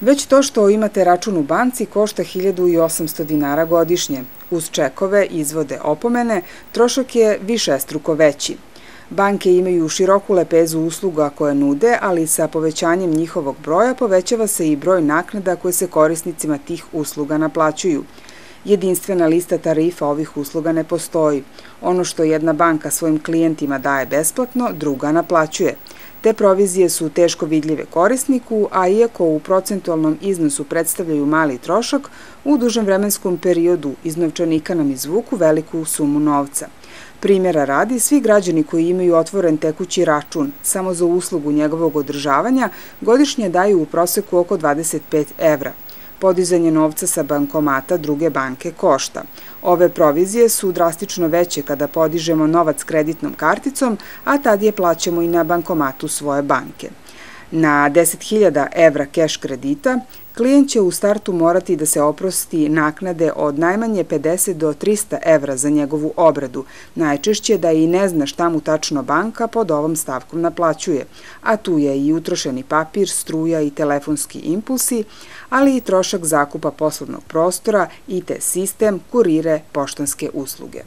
Već to što imate račun u banci košta 1800 dinara godišnje. Uz čekove, izvode, opomene, trošak je više struko veći. Banke imaju široku lepezu usluga koje nude, ali sa povećanjem njihovog broja povećava se i broj naknada koje se korisnicima tih usluga naplaćuju. Jedinstvena lista tarifa ovih usluga ne postoji. Ono što jedna banka svojim klijentima daje besplatno, druga naplaćuje. Te provizije su teško vidljive korisniku, a iako u procentualnom iznosu predstavljaju mali trošak, u dužem vremenskom periodu iz novčanika nam izvuku veliku sumu novca. Primjera radi, svi građani koji imaju otvoren tekući račun samo za uslugu njegovog održavanja godišnje daju u proseku oko 25 evra podizanje novca sa bankomata druge banke košta. Ove provizije su drastično veće kada podižemo novac kreditnom karticom, a tad je plaćamo i na bankomatu svoje banke. Na 10.000 evra cash kredita klijent će u startu morati da se oprosti naknade od najmanje 50 do 300 evra za njegovu obradu, najčešće da i ne zna šta mu tačno banka pod ovom stavkom naplaćuje, a tu je i utrošeni papir, struja i telefonski impulsi, ali i trošak zakupa poslovnog prostora, IT sistem, kurire, poštanske usluge.